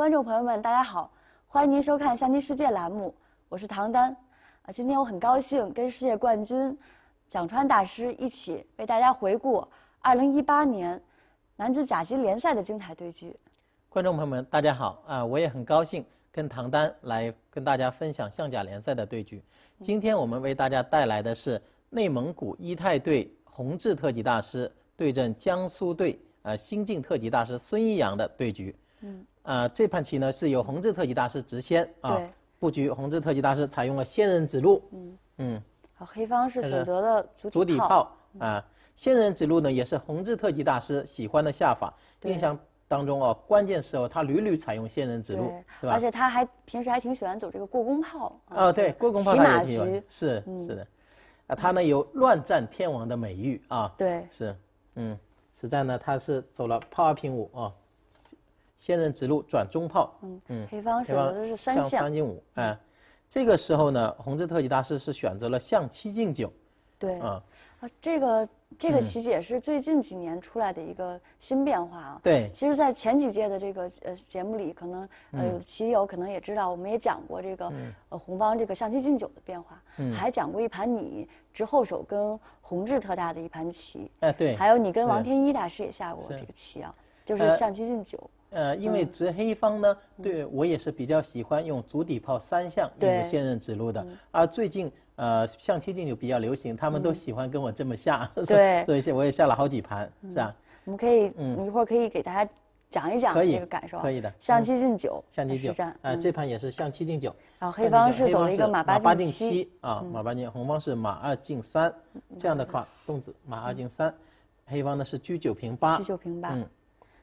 观众朋友们，大家好，欢迎您收看相亲世界栏目，我是唐丹。啊，今天我很高兴跟世界冠军蒋川大师一起为大家回顾二零一八年男子甲级联赛的精彩对局。观众朋友们，大家好，啊，我也很高兴跟唐丹来跟大家分享象甲联赛的对局。今天我们为大家带来的是内蒙古伊泰队洪智特级大师对阵江苏队呃新晋特级大师孙一阳的对局。嗯。呃，这盘棋呢是由红字特级大师执先啊，布局。红字特级大师采用了仙人指路，嗯嗯。好，黑方是选择了足底炮啊。仙人指路呢，也是红字特级大师喜欢的下法。印象当中哦，关键时候他屡屡采用仙人指路，是吧？而且他还平时还挺喜欢走这个过宫炮啊，对，过宫炮他也挺是是的，啊，他呢有乱战天王的美誉啊。对，是，嗯，实战呢他是走了炮二平五啊。仙人指路转中炮，嗯嗯，黑方手的是三相三进五，哎，这个时候呢，弘治特级大师是选择了象七进九，对，啊，这个这个棋局也是最近几年出来的一个新变化啊。对，其实，在前几届的这个呃节目里，可能呃有棋友可能也知道，我们也讲过这个呃红方这个象七进九的变化，还讲过一盘你执后手跟弘治特大的一盘棋，哎对，还有你跟王天一大师也下过这个棋啊，就是象七进九。呃，因为执黑方呢，对我也是比较喜欢用足底炮三象，用现任指路的。而最近呃象棋进九比较流行，他们都喜欢跟我这么下，所以以我也下了好几盘，是吧？我们可以嗯，一会儿可以给大家讲一讲这个感受，可以的。象棋进九，象棋进九，呃，这盘也是象棋进九。啊，黑方是走了一个马八进七，啊，马八进。红方是马二进三，这样的话动子马二进三，黑方呢是车九平八，车九平八。嗯，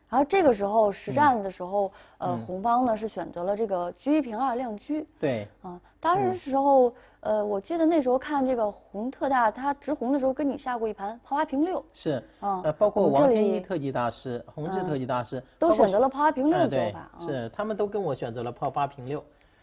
然后这个时候实战的时候，呃，红方呢是选择了这个车一平二亮车。对。啊，当时时候，呃，我记得那时候看这个红特大他执红的时候跟你下过一盘炮八平六。是。啊。呃，包括王天一特级大师、洪志特级大师都选择了炮八平六的做法。是，他们都跟我选择了炮八平六。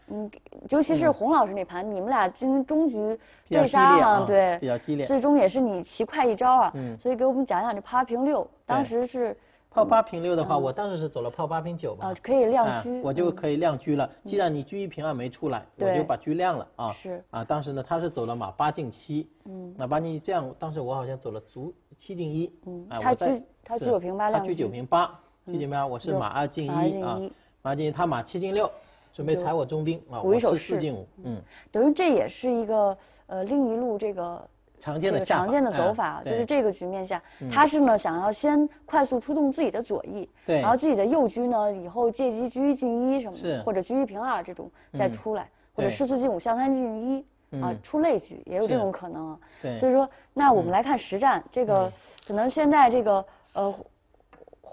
嗯，尤其是洪老师那盘，你们俩今天终局对杀啊，对，比较激烈，最终也是你棋快一招啊。嗯。所以给我们讲讲这炮八平六，当时是。炮八平六的话，我当时是走了炮八平九吧？啊，可以亮狙，我就可以亮狙了。既然你狙一瓶二没出来，我就把狙亮了啊！是啊，当时呢，他是走了马八进七，嗯，八进一这样，当时我好像走了卒七进一，嗯，啊，他狙他狙九瓶八，他狙九瓶八，听见没有？我是马二进一啊，马二进一，他马七进六，准备踩我中兵啊，我是四进五，嗯，等于这也是一个呃另一路这个。常见的常见的走法就是这个局面下，他是呢想要先快速出动自己的左翼，对，然后自己的右军呢以后借机车一进一什么的，或者车一平二这种再出来，或者四四进五象三进一啊出类局也有这种可能。对，所以说那我们来看实战，这个可能现在这个呃。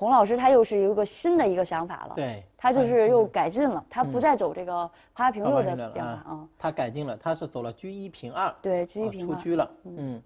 洪老师，他又是一个新的一个想法了。对他就是又改进了，他不再走这个八平六的变化啊。他改进了，他是走了居一平二。对，居一平二出居了。嗯。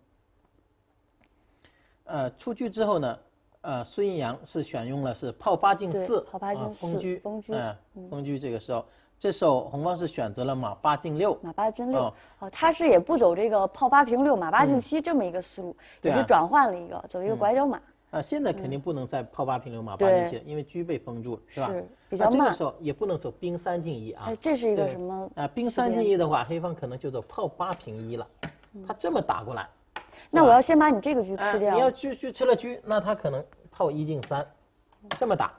呃，出居之后呢，呃，孙杨是选用了是炮八进四，炮八进四封居，封居，嗯，封居这个时候，这时候洪光是选择了马八进六，马八进六，哦，他是也不走这个炮八平六，马八进七这么一个思路，也是转换了一个走一个拐角马。啊，现在肯定不能再炮八平六马八进七，因为车被封住，是吧？是，比较慢。那这个时候也不能走兵三进一啊。这是一个什么？啊，兵三进一的话，黑方可能就走炮八平一了。他这么打过来，那我要先把你这个车吃掉。你要车车吃了车，那他可能炮一进三，这么打。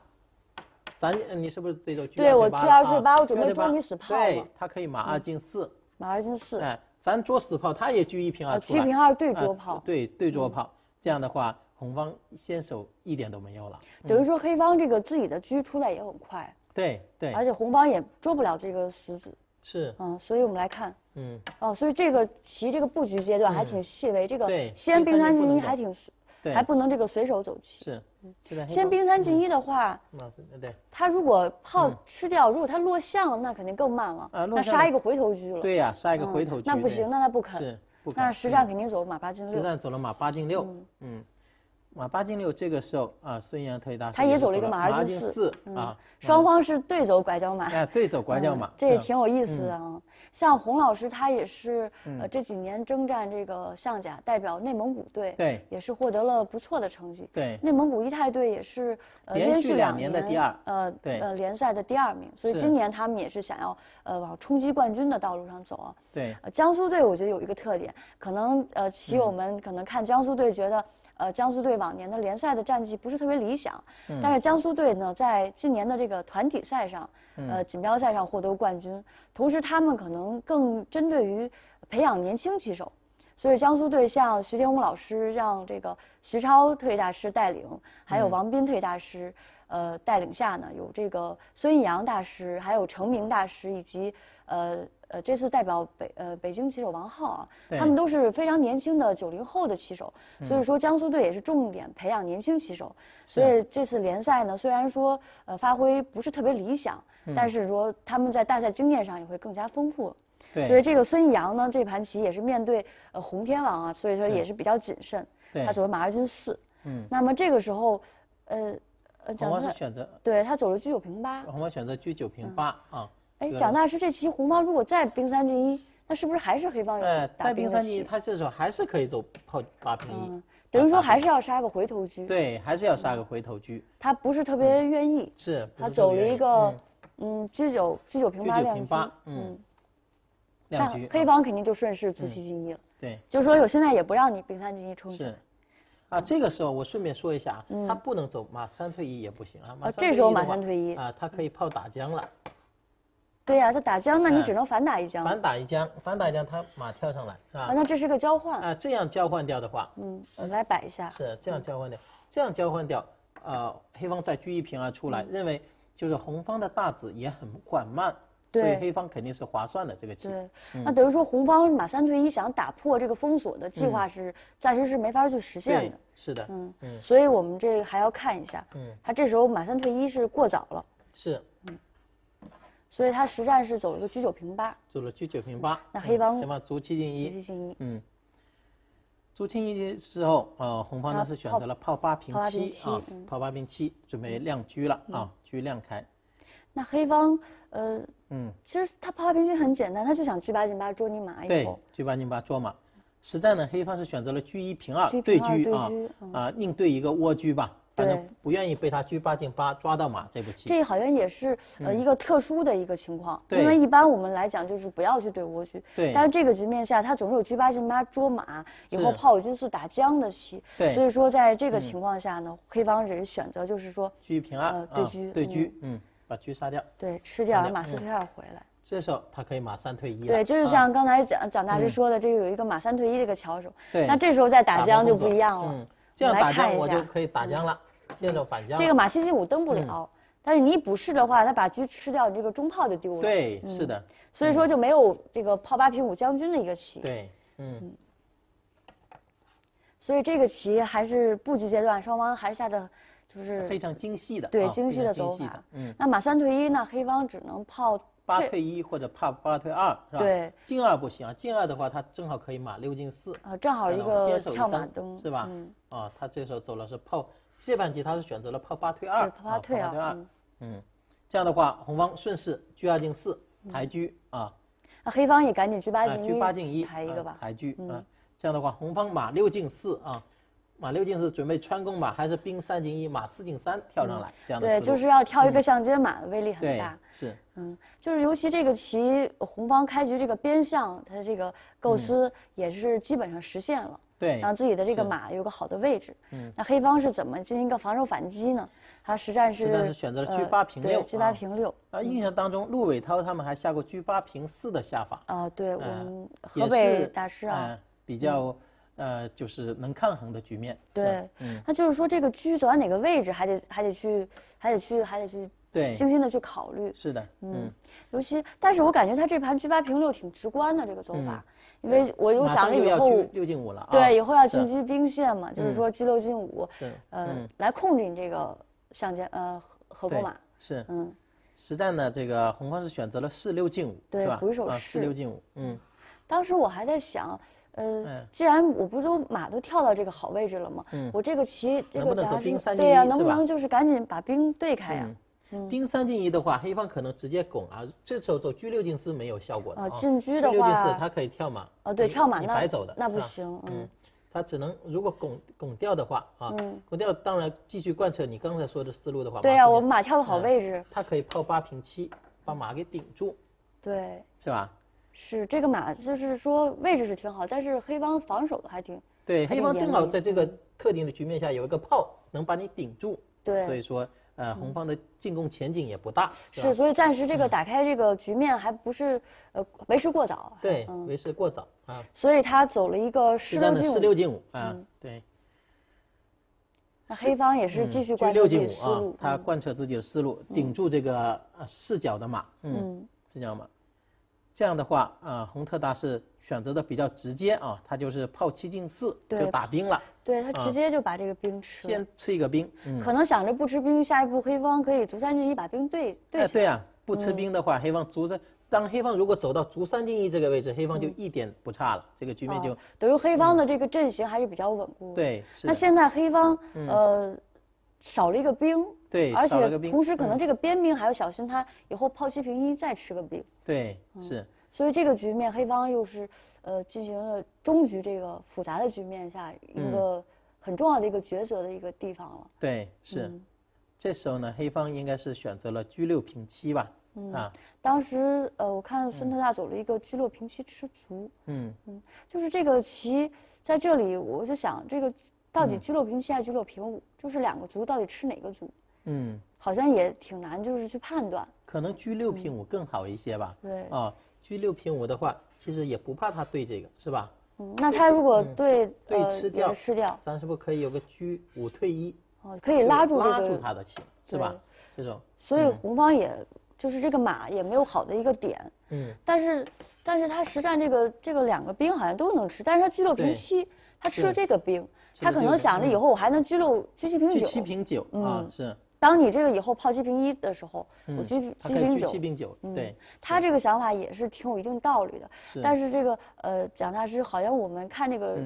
咱，你是不是得走车？对我车二进八，我准备捉你死炮。对，他可以马二进四。马二进四。哎，咱捉死炮，他也车一平二出来。车一平二对捉炮。对，对捉炮。这样的话。红方先手一点都没有了，等于说黑方这个自己的车出来也很快，对对，而且红方也捉不了这个石子，是，嗯，所以我们来看，嗯，哦，所以这个棋这个布局阶段还挺细微，这个先兵三进一还挺，还不能这个随手走棋，是，先兵三进一的话，对，他如果炮吃掉，如果他落象，了，那肯定更慢了，那杀一个回头车了，对呀，杀一个回头车，那不行，那他不肯，是，不实战肯定走马八进六，实战走了马八进六，嗯。啊，八进六，这个时候啊，孙杨推大，他也走了一个马二进四啊，双方是对走拐角马，哎，对走拐角马，这也挺有意思的啊。像洪老师，他也是呃这几年征战这个象甲，代表内蒙古队，对，也是获得了不错的成绩，对，内蒙古一泰队也是连续两年的第二，呃，呃联赛的第二名，所以今年他们也是想要呃往冲击冠军的道路上走啊。对，江苏队我觉得有一个特点，可能呃棋友们可能看江苏队觉得。呃，江苏队往年的联赛的战绩不是特别理想，但是江苏队呢，在今年的这个团体赛上，呃，锦标赛上获得冠军，同时他们可能更针对于培养年轻棋手。所以江苏队像徐天武老师让这个徐超退役大师带领，还有王斌退役大师，呃带领下呢，有这个孙阳大师，还有程明大师，以及呃呃这次代表北呃北京棋手王浩，啊，他们都是非常年轻的九零后的棋手，所以说江苏队也是重点培养年轻棋手。所以这次联赛呢，虽然说呃发挥不是特别理想，但是说他们在大赛经验上也会更加丰富。所以这个孙杨呢，这盘棋也是面对呃红天王啊，所以说也是比较谨慎。他走了马二军四。嗯，那么这个时候，呃，呃，蒋大是选择，对他走了居九平八。红方选择居九平八啊。哎，蒋大师这棋，红方如果再兵三进一，那是不是还是黑方有打兵三进一？他这时候还是可以走炮八平一，等于说还是要杀个回头车。对，还是要杀个回头车。他不是特别愿意。是。他走了一个嗯居九居九平八两兵。嗯。两局，黑方肯定就顺势卒七进一了。对，就是说我现在也不让你兵三进一冲。是，啊，这个时候我顺便说一下啊，他不能走马三退一也不行啊。啊，这时候马三退一。啊，他可以炮打将了。对呀，他打将，那你只能反打一将。反打一将，反打一将，他马跳上来，是吧？啊，那这是个交换。啊，这样交换掉的话，嗯，我来摆一下。是这样交换掉，这样交换掉，啊，黑方再居一平二出来，认为就是红方的大子也很缓慢。所以黑方肯定是划算的这个棋，对，那等于说红方马三退一想打破这个封锁的计划是暂时是没法去实现的，是的，嗯嗯，所以我们这还要看一下，嗯，他这时候马三退一是过早了，是，嗯，所以他实战是走了个车九平八，走了车九平八，那黑方黑方卒七进一，卒七进一，嗯，卒七进一的时候，呃，红方呢是选择了炮八平七啊，炮八平七，准备亮车了啊，车亮开。那黑方，呃，嗯，其实他炮平车很简单，他就想车八进八捉你马。对，车八进八捉马。实战呢，黑方是选择了车一平二对车啊啊，应对一个窝居吧，反正不愿意被他车八进八抓到马这步棋。这好像也是呃一个特殊的一个情况，因为一般我们来讲就是不要去对窝居。对。但是这个局面下，他总是有车八进八捉马以后炮五进四打将的棋，所以说在这个情况下呢，黑方只是选择就是说车一平二对车对车，嗯。把车杀掉，对，吃掉，马四退二回来，这时候他可以马三退一。对，就是像刚才蒋蒋大师说的，这有一个马三退一的一个巧手。对，那这时候再打将就不一样了。嗯，这样打将我就可以打将了，接着反将。这个马七进五登不了，但是你不是的话，他把车吃掉，这个中炮就丢了。对，是的。所以说就没有这个炮八平五将军的一个棋。对，嗯。所以这个棋还是布局阶段，双方还是下的。就是非常精细的，对精细的走法。嗯，那马三退一呢？黑方只能炮八退一或者炮八退二，是吧？对，进二不行，进二的话，他正好可以马六进四。啊，正好一个跳马灯，是吧？啊，他这时候走了是炮，这半局他是选择了炮八退二。炮八退二，嗯，这样的话，红方顺势居二进四，抬居啊。那黑方也赶紧居八进一，居八进一，抬一个吧，抬居啊。这样的话，红方马六进四啊。马六进四准备穿宫马，还是兵三进一马四进三跳上来？这样对，就是要跳一个象接马，威力很大。是，嗯，就是尤其这个棋红方开局这个边象，它这个构思也是基本上实现了。对，让自己的这个马有个好的位置。嗯，那黑方是怎么进行一个防守反击呢？他实战是选择了车八平六车八平六。啊，印象当中陆伟涛他们还下过车八平四的下法。啊，对，我们河北大师啊，比较。呃，就是能抗衡的局面。对，那就是说，这个车走到哪个位置，还得还得去，还得去，还得去，对，精心的去考虑。是的，嗯，尤其，但是我感觉他这盘车八平六挺直观的这个走法，因为我又想了以后六进五了，对，以后要进军兵线嘛，就是说车六进五，是，呃，来控制你这个象将呃河河马。是，嗯，实战呢，这个红方是选择了四六进五，对吧？补一手四六进五，嗯，当时我还在想。呃，既然我不都马都跳到这个好位置了吗？我这个棋这个进一对呀，能不能就是赶紧把兵对开呀？兵三进一的话，黑方可能直接拱啊。这时候走车六进四没有效果啊。进车的话，六进四他可以跳马。啊，对，跳马那白走的那不行。嗯，他只能如果拱拱掉的话啊，拱掉当然继续贯彻你刚才说的思路的话。对呀，我们马跳的好位置。他可以炮八平七，把马给顶住。对，是吧？是这个马，就是说位置是挺好，但是黑方防守的还挺。对，黑方正好在这个特定的局面下有一个炮能把你顶住，对，所以说呃红方的进攻前景也不大。是，所以暂时这个 打开这个局面还不是呃为时过早。对，为时过早啊。所以他走了一个四六进五。是四六进五啊，对。那黑方也是继续贯彻六进五啊，他贯彻自己的思路顶住这个四角的马，嗯，是这样吗？这样的话，啊，洪特大是选择的比较直接啊，他就是炮七进四就打兵了，对他直接就把这个兵吃，先吃一个兵，可能想着不吃兵，下一步黑方可以卒三进一把兵对对、哎对啊，不吃兵的话，黑方卒三，当黑方如果走到卒三进一这个位置，黑方就一点不差了，这个局面就等于黑方的这个阵型还是比较稳固，对，那现在黑方呃少了一个兵。对，而且同时可能这个边兵还要小心，他以后炮七平一再吃个兵。对，是。所以这个局面，黑方又是呃进行了中局这个复杂的局面下一个很重要的一个抉择的一个地方了。对，是。这时候呢，黑方应该是选择了车六平七吧？啊，当时呃我看孙特大走了一个车六平七吃卒。嗯嗯，就是这个棋在这里，我就想这个到底车六平七还是车六平五，就是两个卒到底吃哪个卒？嗯，好像也挺难，就是去判断，可能居六平五更好一些吧。对，啊，居六平五的话，其实也不怕他对这个，是吧？嗯，那他如果对对吃掉吃掉，咱是不是可以有个居五退一？哦，可以拉住拉住他的棋，是吧？这种。所以红方也就是这个马也没有好的一个点。嗯。但是，但是他实战这个这个两个兵好像都能吃，但是他居六平七，他吃了这个兵，他可能想着以后我还能居六居七平九。居七平九，嗯，是。当你这个以后炮七平一的时候，我居居兵九，嗯，七对，他这个想法也是挺有一定道理的。但是这个呃，蒋大师好像我们看这个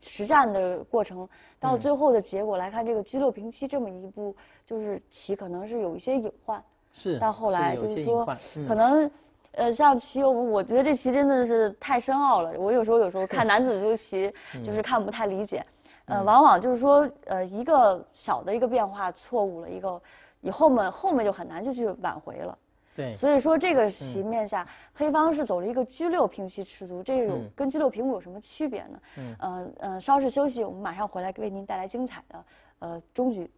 实战的过程，到最后的结果来看，这个居六平七这么一步就是棋，可能是有一些隐患。是。到后来就是说，可能呃，像棋友，我觉得这棋真的是太深奥了。我有时候有时候看男子就棋，就是看不太理解。呃，往往就是说，呃，一个小的一个变化，错误了一个，以后们后面就很难就去挽回了。对，所以说这个局面下，黑方是走了一个居六平七吃卒，这种跟居六平五有什么区别呢？嗯嗯，稍事休息，我们马上回来为您带来精彩的呃中局。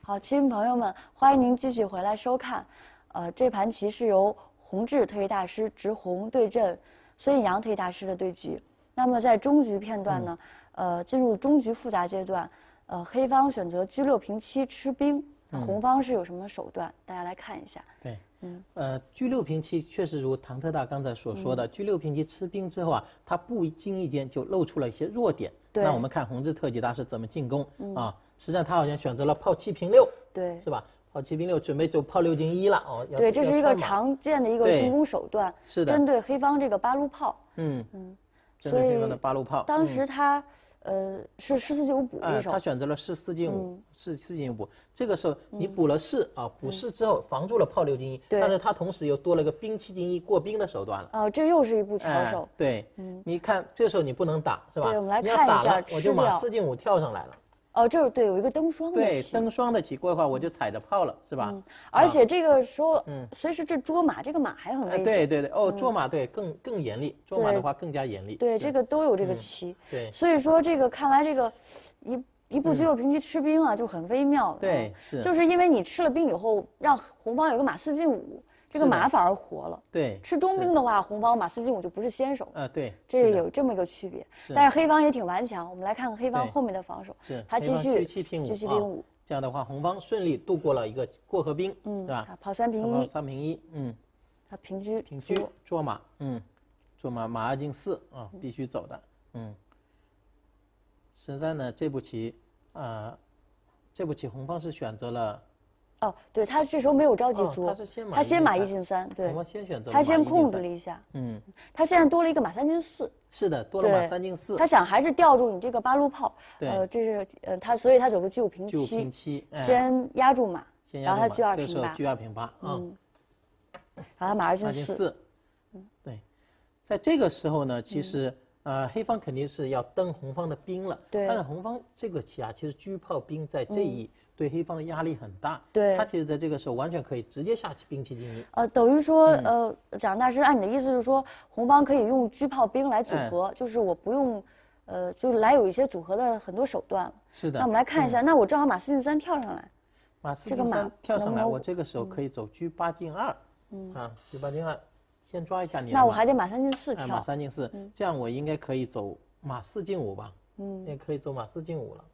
好，亲朋友们，欢迎您继续回来收看，呃，这盘棋是由。洪志特级大师执红对阵孙颖阳特级大师的对局。那么在中局片段呢？呃，进入中局复杂阶段，呃，黑方选择居六平七吃兵，红方是有什么手段？大家来看一下。对，嗯，呃，居六平七确实，如唐特大刚才所说的，居六平七吃兵之后啊，他不经意间就露出了一些弱点。对，那我们看洪志特级大师怎么进攻啊？实际上他好像选择了炮七平六，对，是吧？哦，七兵六准备走炮六进一了哦。对，这是一个常见的一个进攻手段，是的，针对黑方这个八路炮。嗯嗯，所以八路炮，当时他呃是四四五补一手，他选择了四四进五，四四进五。这个时候你补了四啊，补四之后防住了炮六进一，但是他同时又多了个兵七进一过兵的手段了。哦，这又是一步巧手。对，你看这时候你不能打是吧？对，我们来看一下，我就马四进五跳上来了。哦，就是对，有一个登双的棋。对，登双的棋过一会儿我就踩着炮了，是吧？嗯，而且这个说，嗯，随时这捉马这个马还很危险。对对对，哦，捉马对更更严厉，捉马的话更加严厉。对，这个都有这个棋。对。所以说这个看来这个一一步肌肉平棋吃兵啊，就很微妙。对，是。就是因为你吃了兵以后，让红方有个马四进五。这个马反而活了。对，吃中兵的话，红方马四进五就不是先手。呃，对，这是有这么一个区别。但是黑方也挺顽强，我们来看看黑方后面的防守。是，他继续继续平五。这样的话，红方顺利度过了一个过河兵，是吧？跑三平一，跑三平一。嗯，他平车，平车，捉马。嗯，捉马马二进四啊，必须走的。嗯，现在呢，这步棋，啊，这步棋红方是选择了。哦，对他这时候没有着急捉，他先马一进三，对，他先控制了一下，嗯，他现在多了一个马三进四，是的，多了马三进四，他想还是吊住你这个八路炮，对，呃这是呃他，所以他走个五平七，九平七，先压住马，然后他居二平八，居二平八，嗯，然后马二进四，嗯，对，在这个时候呢，其实呃黑方肯定是要登红方的兵了，对，但是红方这个棋啊，其实车炮兵在这一。对黑方的压力很大，对他其实在这个时候完全可以直接下起兵棋进一。呃，等于说，呃，蒋大师，按你的意思是说，红方可以用车炮兵来组合，就是我不用，呃，就是来有一些组合的很多手段。是的。那我们来看一下，那我正好马四进三跳上来，马四进三跳上来，我这个时候可以走车八进二，嗯。啊，车八进二先抓一下你。那我还得马三进四跳。马三进四，这样我应该可以走马四进五吧？嗯，也可以走马四进五了。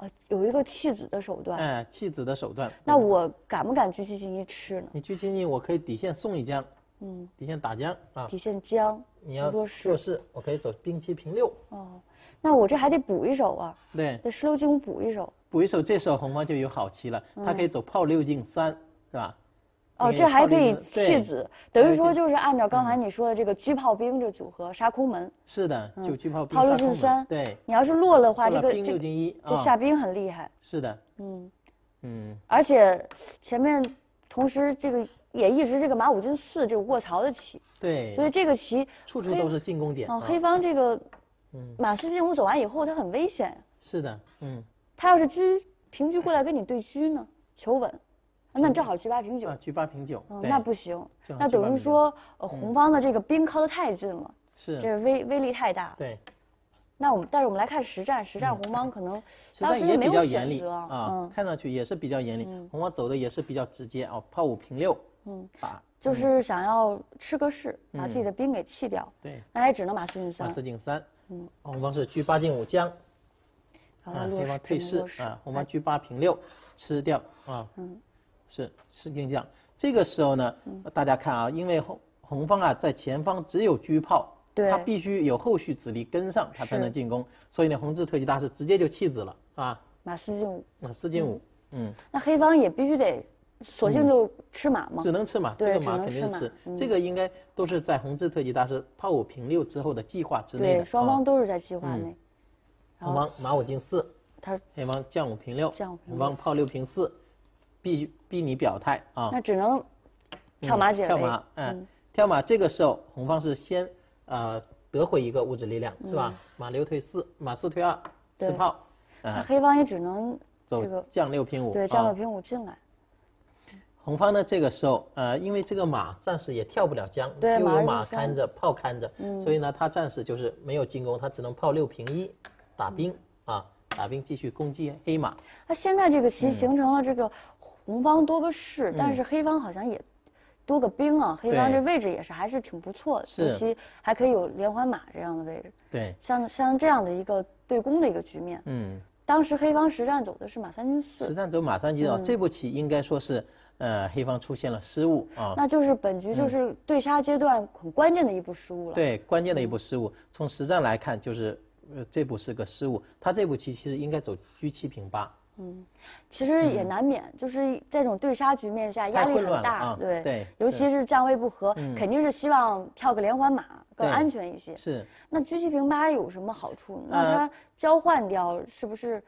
呃，有一个弃子的手段，哎，弃子的手段。那我敢不敢七进一吃呢？你七进一，我可以底线送一将，嗯，底线打将啊，底线将。你要弱势，弱势，我可以走兵七平六。哦，那我这还得补一手啊。对，那十六进五补一手，补一手，这时候红方就有好棋了，他可以走炮六进三是吧？哦，这还可以弃子，等于说就是按照刚才你说的这个狙炮兵这组合杀空门。是的，就狙炮炮六进三。对你要是落了话，这个这下兵很厉害。是的，嗯嗯。而且前面同时这个也一直这个马五进四这个卧槽的棋。对。所以这个棋处处都是进攻点。哦，黑方这个马四进五走完以后，它很危险。是的，嗯。他要是狙平车过来跟你对车呢，求稳。那正好居八平九，居八平九，那不行，那等于说红方的这个兵靠得太近了，是，这威威力太大。对，那我们但是我们来看实战，实战红方可能当时也没有选择啊，看上去也是比较严厉，红方走的也是比较直接啊，炮五平六，嗯，把就是想要吃个士，把自己的兵给弃掉。对，那也只能马四进三，马四进三，嗯，红方是车八进五将，啊，黑方退士啊，红方车八平六，吃掉啊，嗯。是是进将，这个时候呢，大家看啊，因为红红方啊在前方只有车炮，对，他必须有后续子力跟上，他才能进攻。所以呢，红字特级大师直接就弃子了，啊？马四进五，马四进五，嗯，那黑方也必须得，索性就吃马吗？只能吃马，这个马肯定吃。这个应该都是在红字特级大师炮五平六之后的计划之内的。双方都是在计划内。红方马五进四，他黑方将五平六，红方炮六平四。逼逼你表态啊！那只能跳马解围。跳马，嗯，跳马。这个时候，红方是先呃得回一个物质力量，是吧？马六退四，马四退二，吃炮。那黑方也只能走个将六平五，对，将六平五进来。红方呢，这个时候呃，因为这个马暂时也跳不了将，又有马看着，炮看着，所以呢，他暂时就是没有进攻，他只能炮六平一，打兵啊，打兵继续攻击黑马。那现在这个棋形成了这个。红方多个士，但是黑方好像也多个兵啊。黑方这位置也是还是挺不错的，尤其还可以有连环马这样的位置。对，像像这样的一个对攻的一个局面。嗯。当时黑方实战走的是马三进四。实战走马三进四，这步棋应该说是，呃，黑方出现了失误啊。那就是本局就是对杀阶段很关键的一步失误了。对，关键的一步失误。从实战来看，就是，呃，这步是个失误。他这步棋其实应该走车七平八。嗯，其实也难免，就是这种对杀局面下压力很大，对对，尤其是站位不和，肯定是希望跳个连环马更安全一些。是，那车七平八有什么好处？那它交换掉是不是？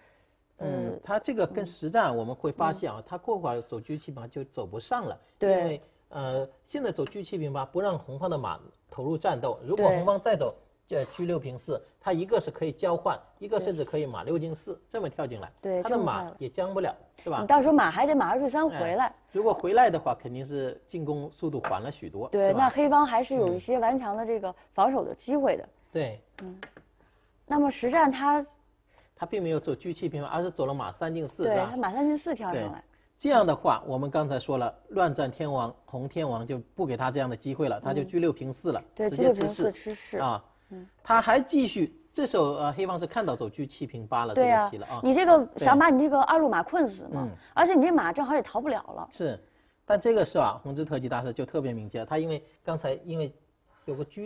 嗯，它这个跟实战我们会发现啊，它过会儿走车七马就走不上了，对，因为呃现在走车七平八不让红方的马投入战斗，如果红方再走，呃车六平四。他一个是可以交换，一个甚至可以马六进四这么跳进来，他的马也将不了，是吧？你到时候马还得马二退三回来。如果回来的话，肯定是进攻速度缓了许多，对那黑方还是有一些顽强的这个防守的机会的。对，嗯。那么实战他，他并没有走车七平八，而是走了马三进四，对，他马三进四跳上来。这样的话，我们刚才说了，乱战天王红天王就不给他这样的机会了，他就居六平四了，对，居六平四吃四啊。他还继续，这时候呃，黑方是看到走车七平八了对。一棋了啊。你这个想把你这个二路马困死嘛？而且你这马正好也逃不了了。是，但这个是吧？啊，红字特级大师就特别明确，他因为刚才因为有个车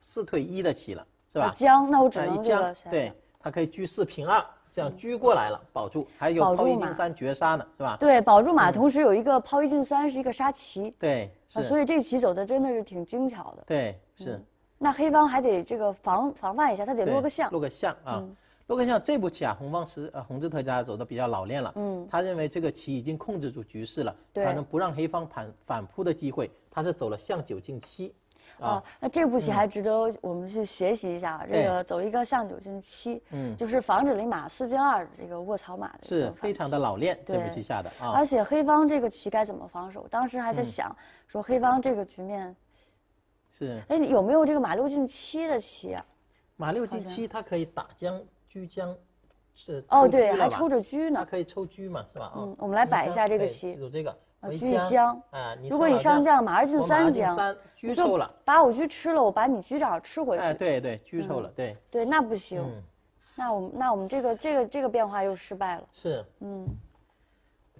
四退一的棋了，是吧？将，那我只能将，对，他可以车四平二，这样车过来了，保住，还有抛一进三绝杀呢，是吧？对，保住马，同时有一个抛一进三是一个杀棋。对，啊，所以这棋走的真的是挺精巧的。对，是。那黑方还得这个防防范一下，他得落个象，落个象啊，落个象。这步棋啊，红方十红字特家走的比较老练了，嗯，他认为这个棋已经控制住局势了，对，反正不让黑方反反扑的机会，他是走了象九进七，啊，那这步棋还值得我们去学习一下这个走一个象九进七，嗯，就是防止了马四进二这个卧槽马的，是非常的老练这步棋下的啊，而且黑方这个棋该怎么防守？当时还在想，说黑方这个局面。是哎，有没有这个马六进七的棋？啊？马六进七，它可以打将、居将，是哦，对，还抽着车呢，它可以抽车嘛，是吧？嗯，我们来摆一下这个棋。走这个，啊，居一将。啊，如果你上将，马二进三将，我抽了，把我车吃了，我把你居长吃回去。哎，对对，车抽了，对。对，那不行，那我们那我们这个这个这个变化又失败了。是，嗯，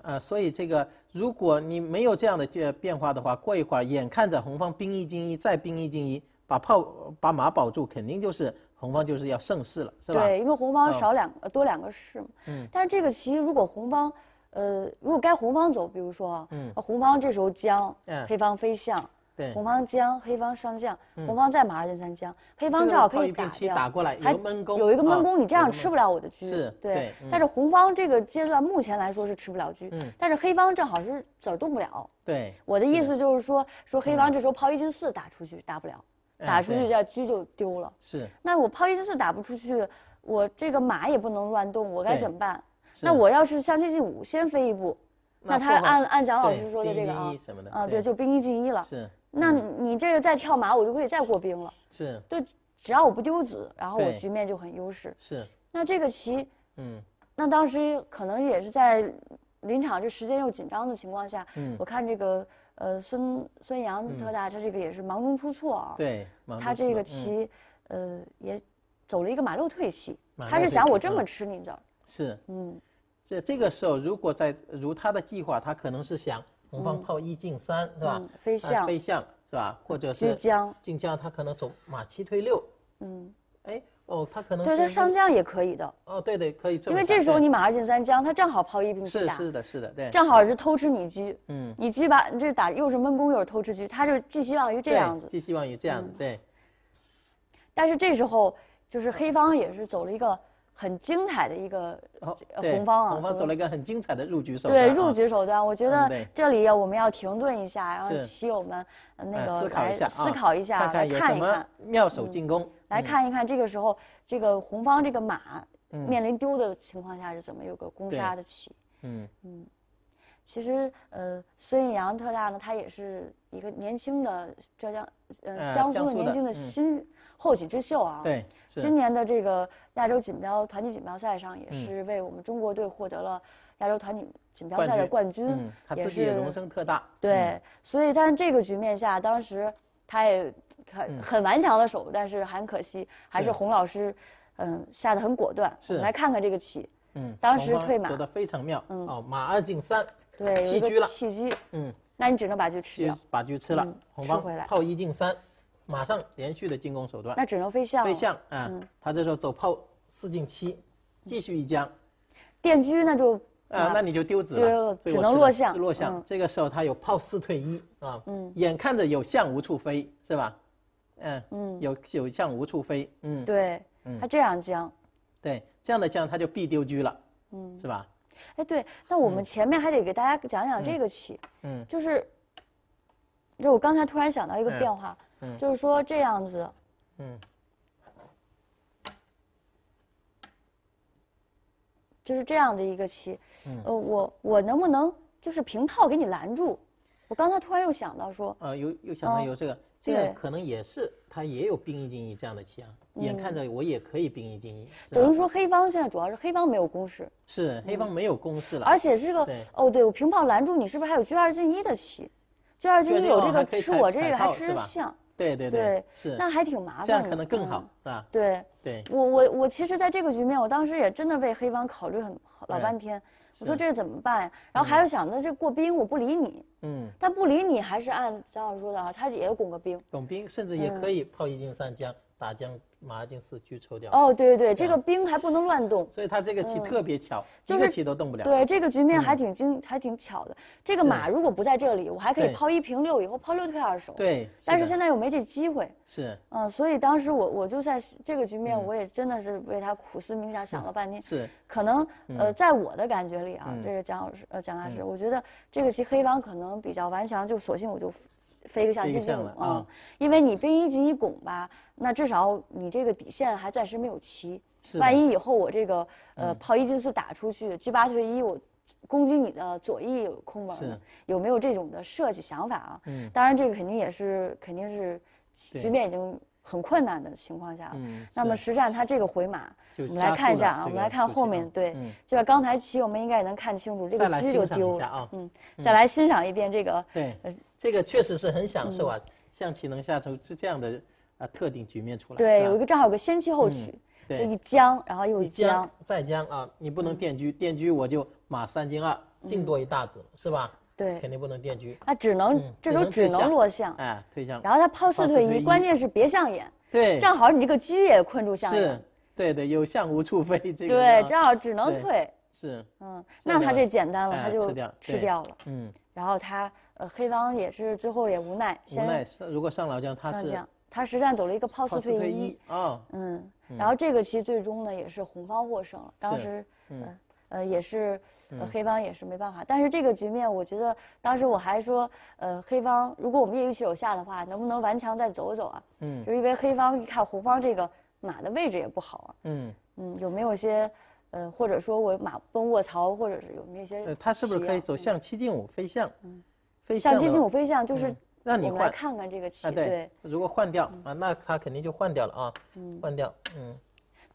呃，所以这个。如果你没有这样的变化的话，过一会儿眼看着红方兵一进一，再兵一进一，把炮把马保住，肯定就是红方就是要胜势了，是吧？对，因为红方少两多两个士嘛。嗯，但是这个棋如果红方，呃，如果该红方走，比如说啊，红方这时候将，黑方飞象。对，红方将，黑方上将，红方再马二进三将，黑方正好可以打掉，打过来，他有一个闷攻，有一个闷攻，你这样吃不了我的车，是，对。但是红方这个阶段目前来说是吃不了车，嗯。但是黑方正好是子儿动不了，对。我的意思就是说，说黑方这时候炮一进四打出去打不了，打出去这车就丢了，是。那我炮一进四打不出去，我这个马也不能乱动，我该怎么办？那我要是象棋进五先飞一步，那他按按蒋老师说的这个啊，啊对，就兵一进一了，是。那你这个再跳马，我就可以再过兵了。是。对，只要我不丢子，然后我局面就很优势。是。那这个棋，嗯，那当时可能也是在临场这时间又紧张的情况下，我看这个呃孙孙杨特大他这个也是忙中出错啊。对。他这个棋，呃也走了一个马路退棋。他是想我这么吃你着。是。嗯，这这个时候如果在如他的计划，他可能是想。红方炮一进三是吧？飞象飞象是吧？或者是将，进将，他可能走马七退六。嗯，哎哦，他可能对，他上将也可以的。哦，对对，可以。因为这时候你马二进三将，他正好炮一平四打。是是的是的，对。正好是偷吃你车，嗯，你车吧，你这打又是闷攻又是偷吃车，他就寄希望于这样子。寄希望于这样，子，对。但是这时候就是黑方也是走了一个。很精彩的一个红方啊，红方走了一个很精彩的入局手段。对，入局手段，我觉得这里我们要停顿一下，然后棋友们那个思考一下啊，看看有什么妙手进攻。来看一看，这个时候这个红方这个马面临丢的情况下是怎么有个攻杀的棋。嗯嗯，其实呃，孙颖阳特大呢，他也是一个年轻的浙江，呃江苏的年轻的新。后起之秀啊！对，今年的这个亚洲锦标团体锦标赛上，也是为我们中国队获得了亚洲团体锦标赛的冠军。嗯，他自己荣升特大。对，所以但这个局面下，当时他也很很顽强的守，但是很可惜，还是洪老师，嗯，下的很果断。是，来看看这个棋。嗯，当时退马。走的非常妙。嗯，哦，马二进三。对，弃车了。弃车。嗯，那你只能把车吃了。把车吃了。红方。吃回来。炮一进三。马上连续的进攻手段，那只能飞象。飞象啊，他这时候走炮四进七，继续一将。电车那就啊，那你就丢子了，只能落象。落象，这个时候他有炮四退一啊，眼看着有象无处飞，是吧？嗯嗯，有有象无处飞，嗯，对，他这样将，对，这样的将他就必丢车了，嗯，是吧？哎，对，那我们前面还得给大家讲讲这个棋，嗯，就是，就我刚才突然想到一个变化。就是说这样子，嗯，就是这样的一个棋，呃，我我能不能就是平炮给你拦住？我刚才突然又想到说，啊，有又想到有这个，这个可能也是他也有兵一进一这样的棋啊。眼看着我也可以兵一进一。等于说黑方现在主要是黑方没有攻势。是黑方没有攻势了。而且这个哦，对我平炮拦住你，是不是还有车二进一的棋？车二进一有这个吃我这个，还吃着象。对对对，是那还挺麻烦的，这样可能更好对对，我我我其实，在这个局面，我当时也真的为黑方考虑很老半天，我说这个怎么办呀？然后还要想，那这过兵我不理你，嗯，但不理你还是按张老师说的啊，他也拱个兵，拱兵，甚至也可以炮一进三将打将。马已经四居抽掉。哦，对对对，这个兵还不能乱动。所以，他这个棋特别巧，就个棋都动不了。对，这个局面还挺精，还挺巧的。这个马如果不在这里，我还可以抛一平六，以后抛六退二守。对。但是现在又没这机会。是。嗯，所以当时我我就在这个局面，我也真的是为他苦思冥想想了半天。是。可能呃，在我的感觉里啊，这是蒋老师呃，蒋大师，我觉得这个棋黑方可能比较顽强，就索性我就。飞个象进一拱，因为你兵一进一拱吧，那至少你这个底线还暂时没有齐。是。万一以后我这个呃炮一进四打出去，居八退一，我攻击你的左翼有空门，有没有这种的设计想法啊？嗯。当然这个肯定也是肯定是局面已经很困难的情况下嗯。那么实战他这个回马，我们来看一下啊，我们来看后面对，就是刚才棋我们应该也能看清楚，这个车就丢了。再来欣赏一啊。嗯。再来欣赏一遍这个。对。这个确实是很享受啊！象棋能下出是这样的啊，特定局面出来。对，有一个正好有个先弃后取，对，一将，然后又一将，再将啊！你不能电车，电车我就马三进二，进多一大子，是吧？对，肯定不能电车。他只能这时候只能落象，哎，退象。然后他炮四退一，关键是别象眼。对，正好你这个车也困住象眼。是，对对，有象无处飞。这个对，正好只能退。是。嗯，那他这简单了，他就吃掉了。嗯。然后他呃黑方也是最后也无奈，无奈如果上老将他是，他实战走了一个炮四退一啊，嗯，然后这个棋最终呢也是红方获胜了，当时嗯呃也是呃黑方也是没办法，但是这个局面我觉得当时我还说呃黑方如果我们业余起手下的话能不能顽强再走走啊，嗯，就因为黑方一看红方这个马的位置也不好啊，嗯嗯有没有些。呃，或者说我马奔卧槽，或者是有那些，它是不是可以走向七进五飞象？嗯，飞象七进五飞象就是让你来看看这个棋，对。如果换掉啊，那它肯定就换掉了啊，换掉，嗯。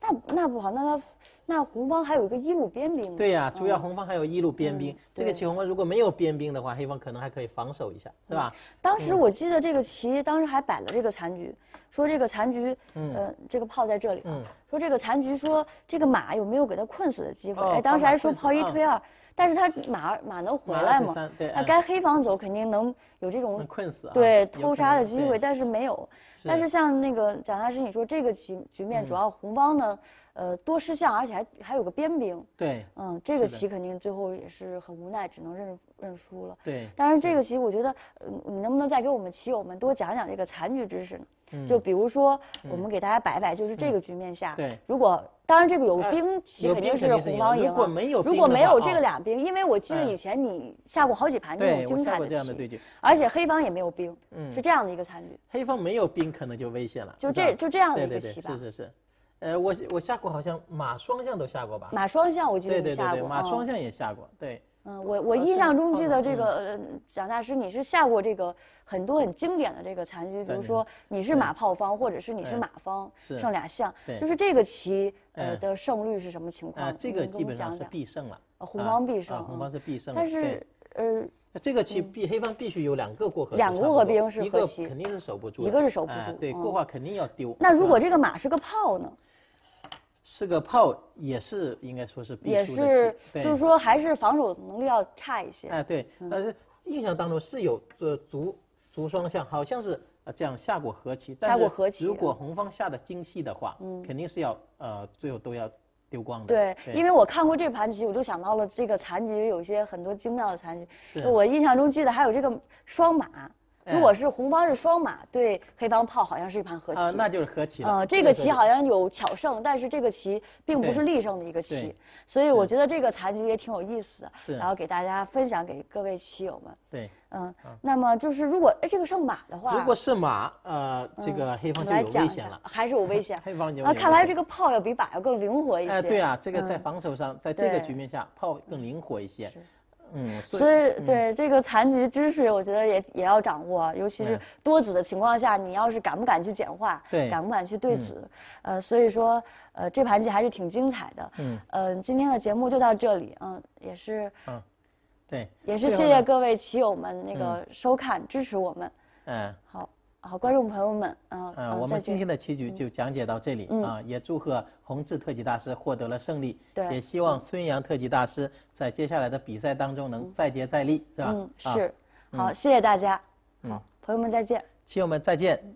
那那不好，那他那红方还有一个一路边兵。对呀，主要红方还有一路边兵。这个棋红方如果没有边兵的话，黑方可能还可以防守一下，是吧？当时我记得这个棋当时还摆了这个残局，说这个残局，嗯，这个炮在这里，嗯，说这个残局说这个马有没有给他困死的机会？哎，当时还说炮一推二。但是他马马能回来吗？对，那该黑方走肯定能有这种困死对偷杀的机会，但是没有。但是像那个蒋大师，你说这个局局面主要红方呢，呃，多失象，而且还还有个边兵。对，嗯，这个棋肯定最后也是很无奈，只能认认输了。对，但是这个棋我觉得，你能不能再给我们棋友们多讲讲这个残局知识呢？就比如说我们给大家摆摆，就是这个局面下，对，如果。当然，这个有兵，肯定是红方赢了。如果没有这个俩兵，因为我记得以前你下过好几盘这种精彩的棋，而且黑方也没有兵，是这样的一个残局。黑方没有兵，可能就危险了。就这就这样的一个棋吧。是是是，呃，我我下过好像马双向都下过吧。马双向，我记得下过。对对对，马双向也下过。对。嗯，我我印象中记得这个蒋大师，你是下过这个很多很经典的这个残局，比如说你是马炮方，或者是你是马方剩俩象，就是这个棋呃的胜率是什么情况？这个基本上是必胜了，红方必胜，红方是必胜。但是呃，这个棋必黑方必须有两个过河，两个过河兵是，一个肯定是守不住，一个是守不住，对，过话肯定要丢。那如果这个马是个炮呢？是个炮，也是应该说是，也是就是说，还是防守能力要差一些。哎，对，但是印象当中是有这卒卒双向，好像是呃这样下过和棋，下过和棋。如果红方下的精细的话，嗯，肯定是要呃最后都要丢光的。对，因为我看过这盘棋，我就想到了这个残局，有些很多精妙的残局。我印象中记得还有这个双马。如果是红方是双马对黑方炮，好像是一盘和棋啊，那就是和棋。呃，这个棋好像有巧胜，但是这个棋并不是力胜的一个棋，所以我觉得这个残局也挺有意思的，然后给大家分享给各位棋友们。对，嗯，那么就是如果哎这个是马的话，如果是马，呃，这个黑方就有危险了，还是有危险。黑方就啊，看来这个炮要比马要更灵活一些。哎，对啊，这个在防守上，在这个局面下，炮更灵活一些。嗯，所以对这个残疾知识，我觉得也也要掌握，尤其是多子的情况下，你要是敢不敢去简化，对，敢不敢去对子，呃，所以说，呃，这盘棋还是挺精彩的。嗯，呃，今天的节目就到这里，嗯，也是，嗯，对，也是谢谢各位棋友们那个收看支持我们，嗯，好。好，观众朋友们，嗯，我们今天的棋局就讲解到这里啊，也祝贺洪志特级大师获得了胜利，也希望孙杨特级大师在接下来的比赛当中能再接再厉，是吧？嗯，是，好，谢谢大家，好，朋友们再见，棋友们再见。